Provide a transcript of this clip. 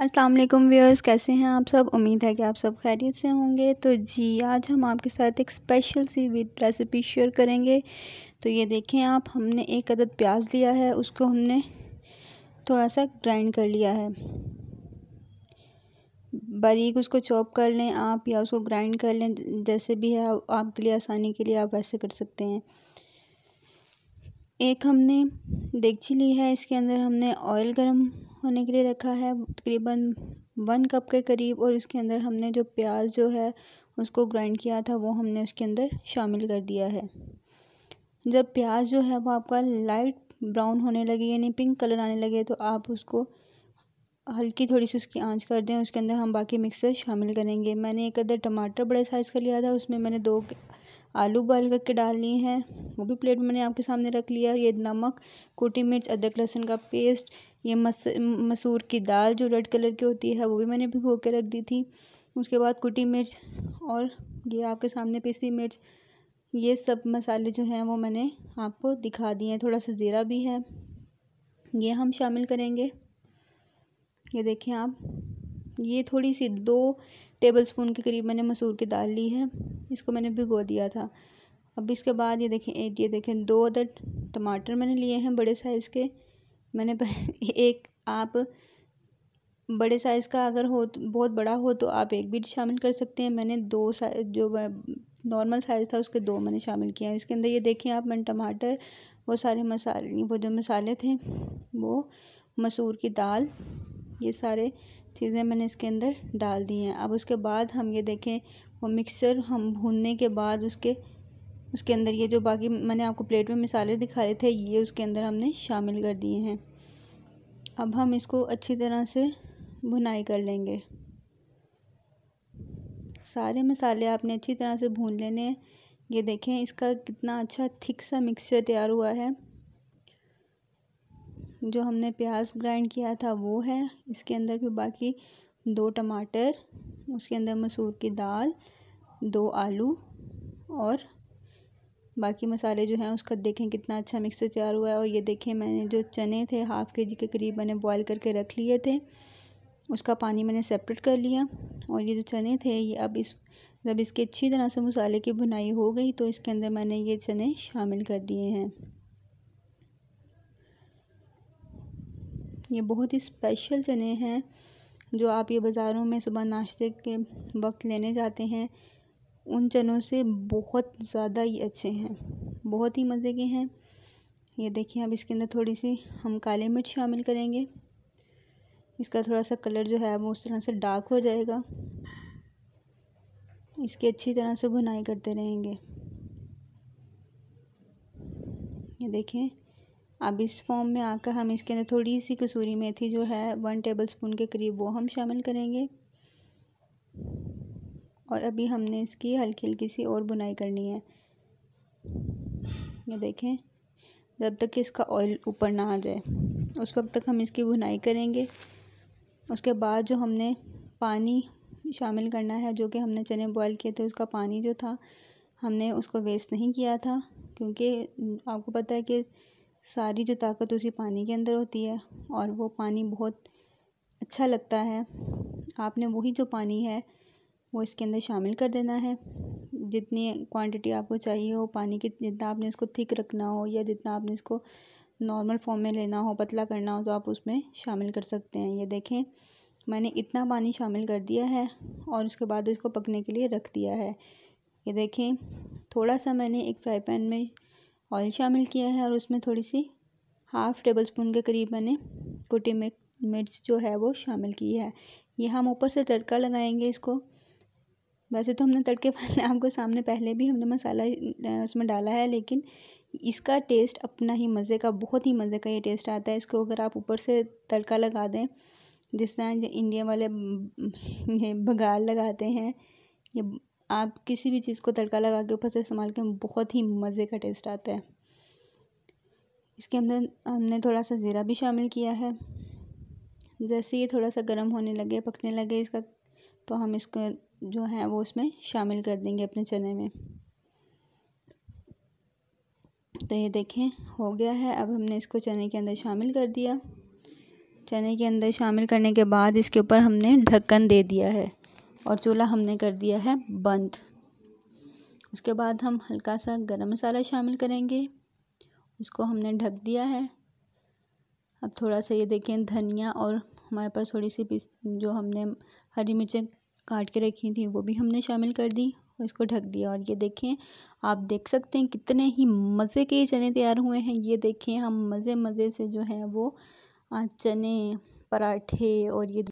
अस्सलाम वालेकुम व्यूअर्स कैसे हैं आप सब उम्मीद है कि आप सब खैरियत से होंगे तो जी आज हम आपके साथ एक स्पेशल सी रेसिपी शेयर करेंगे तो ये देखें आप हमने एक अदद प्याज लिया है उसको हमने थोड़ा सा ग्राइंड कर लिया है बारीक उसको चॉप कर लें आप या उसको ग्राइंड कर लें जैसे भी है आपके लिए आसानी के लिए आप वैसे कर सकते हैं एक हमने देगची ली है इसके अंदर हमने ऑयल गरम होने के लिए रखा है तकरीबन वन कप के करीब और इसके अंदर हमने जो प्याज जो है उसको ग्राइंड किया था वो हमने उसके अंदर शामिल कर दिया है जब प्याज जो है वो आपका लाइट ब्राउन होने लगे यानी पिंक कलर आने लगे तो आप उसको हल्की थोड़ी सी उसकी आंच कर दें उसके अंदर हम बाकी मिक्सर शामिल करेंगे मैंने एक अदर टमाटर बड़े साइज़ का लिया था उसमें मैंने दो आलू बॉयल करके डालनी है वो भी प्लेट मैंने आपके सामने रख लिया ये नमक कोटी मिर्च अदरक लहसुन का पेस्ट ये मस मसूर की दाल जो रेड कलर की होती है वो भी मैंने भिगो के रख दी थी उसके बाद कुटी मिर्च और ये आपके सामने पीसी मिर्च ये सब मसाले जो हैं वो मैंने आपको दिखा दिए हैं थोड़ा सा ज़ीरा भी है ये हम शामिल करेंगे ये देखें आप ये थोड़ी सी दो टेबलस्पून के करीब मैंने मसूर की दाल ली है इसको मैंने भिगो दिया था अब इसके बाद ये देखें ये देखें दो अदर टमाटर मैंने लिए हैं बड़े साइज़ के मैंने एक आप बड़े साइज़ का अगर हो बहुत बड़ा हो तो आप एक भी शामिल कर सकते हैं मैंने दो जो नॉर्मल साइज़ था उसके दो मैंने शामिल किए हैं इसके अंदर ये देखें आप मैंने टमाटर वो सारे मसाले वो जो मसाले थे वो मसूर की दाल ये सारे चीज़ें मैंने इसके अंदर डाल दी हैं अब उसके बाद हम ये देखें वो मिक्सचर हम भूनने के बाद उसके उसके अंदर ये जो बाकी मैंने आपको प्लेट में मिसाले दिखाए थे ये उसके अंदर हमने शामिल कर दिए हैं अब हम इसको अच्छी तरह से भुनाई कर लेंगे सारे मसाले आपने अच्छी तरह से भून लेने ये देखें इसका कितना अच्छा थिक सा मिक्सचर तैयार हुआ है जो हमने प्याज ग्राइंड किया था वो है इसके अंदर फिर बाकी दो टमाटर उसके अंदर मसूर की दाल दो आलू और बाकी मसाले जो हैं उसका देखें कितना अच्छा मिक्सर तैयार हुआ है और ये देखें मैंने जो चने थे हाफ़ के जी के करीब मैंने बॉईल करके रख लिए थे उसका पानी मैंने सेपरेट कर लिया और ये जो चने थे ये अब इस जब इसकी अच्छी तरह से मसाले की बुनाई हो गई तो इसके अंदर मैंने ये चने शामिल कर दिए हैं ये बहुत ही स्पेशल चने हैं जो आप ये बाज़ारों में सुबह नाश्ते के वक्त लेने जाते हैं उन चनों से बहुत ज़्यादा ही अच्छे हैं बहुत ही मज़े के हैं ये देखिए अब इसके अंदर थोड़ी सी हम काले मिर्च शामिल करेंगे इसका थोड़ा सा कलर जो है वो उस तरह से डार्क हो जाएगा इसकी अच्छी तरह से भुनाई करते रहेंगे ये देखें अब इस फॉर्म में आकर हम इसके अंदर थोड़ी सी कसूरी मेथी जो है वन टेबल स्पून के करीब वो हम शामिल करेंगे और अभी हमने इसकी हल्की हल्की सी और बुनाई करनी है ये देखें जब तक कि इसका ऑयल ऊपर ना आ जाए उस वक्त तक हम इसकी बुनाई करेंगे उसके बाद जो हमने पानी शामिल करना है जो कि हमने चने बॉयल किए थे उसका पानी जो था हमने उसको वेस्ट नहीं किया था क्योंकि आपको पता है कि सारी जो ताकत उसी पानी के अंदर होती है और वो पानी बहुत अच्छा लगता है आपने वही जो पानी है वो इसके अंदर शामिल कर देना है जितनी क्वांटिटी आपको चाहिए हो पानी की जितना आपने इसको थिक रखना हो या जितना आपने इसको नॉर्मल फॉर्म में लेना हो पतला करना हो तो आप उसमें शामिल कर सकते हैं ये देखें मैंने इतना पानी शामिल कर दिया है और उसके बाद इसको पकने के लिए रख दिया है ये देखें थोड़ा सा मैंने एक फ्राई पैन में ऑयल शामिल किया है और उसमें थोड़ी सी हाफ़ टेबल स्पून के करीब मैंने कुटी मिर्च जो है वो शामिल की है ये हम ऊपर से तड़का लगाएंगे इसको वैसे तो हमने तड़के पहले आपको सामने पहले भी हमने मसाला उसमें डाला है लेकिन इसका टेस्ट अपना ही मज़े का बहुत ही मज़े का ये टेस्ट आता है इसको अगर आप ऊपर से तड़का लगा दें जिस तरह इंडिया वाले ये बघार लगाते हैं ये आप किसी भी चीज़ को तड़का लगा के ऊपर से इस्तेमाल करें बहुत ही मज़े का टेस्ट आता है इसके अंदर हमने थोड़ा सा ज़ीरा भी शामिल किया है जैसे ये थोड़ा सा गर्म होने लगे पकने लगे इसका तो हम इसको जो है वो उसमें शामिल कर देंगे अपने चने में तो ये देखें हो गया है अब हमने इसको चने के अंदर शामिल कर दिया चने के अंदर शामिल करने के बाद इसके ऊपर हमने ढक्कन दे दिया है और चूल्हा हमने कर दिया है बंद उसके बाद हम हल्का सा गरम मसाला शामिल करेंगे उसको हमने ढक दिया है अब थोड़ा सा ये देखें धनिया और हमारे पास थोड़ी सी पीस जो हमने हरी मिर्चें काट के रखी थी वो भी हमने शामिल कर दी और इसको ढक दिया और ये देखें आप देख सकते हैं कितने ही मज़े के चने तैयार हुए हैं ये देखें हम मज़े मज़े से जो हैं वो चने पराठे और ये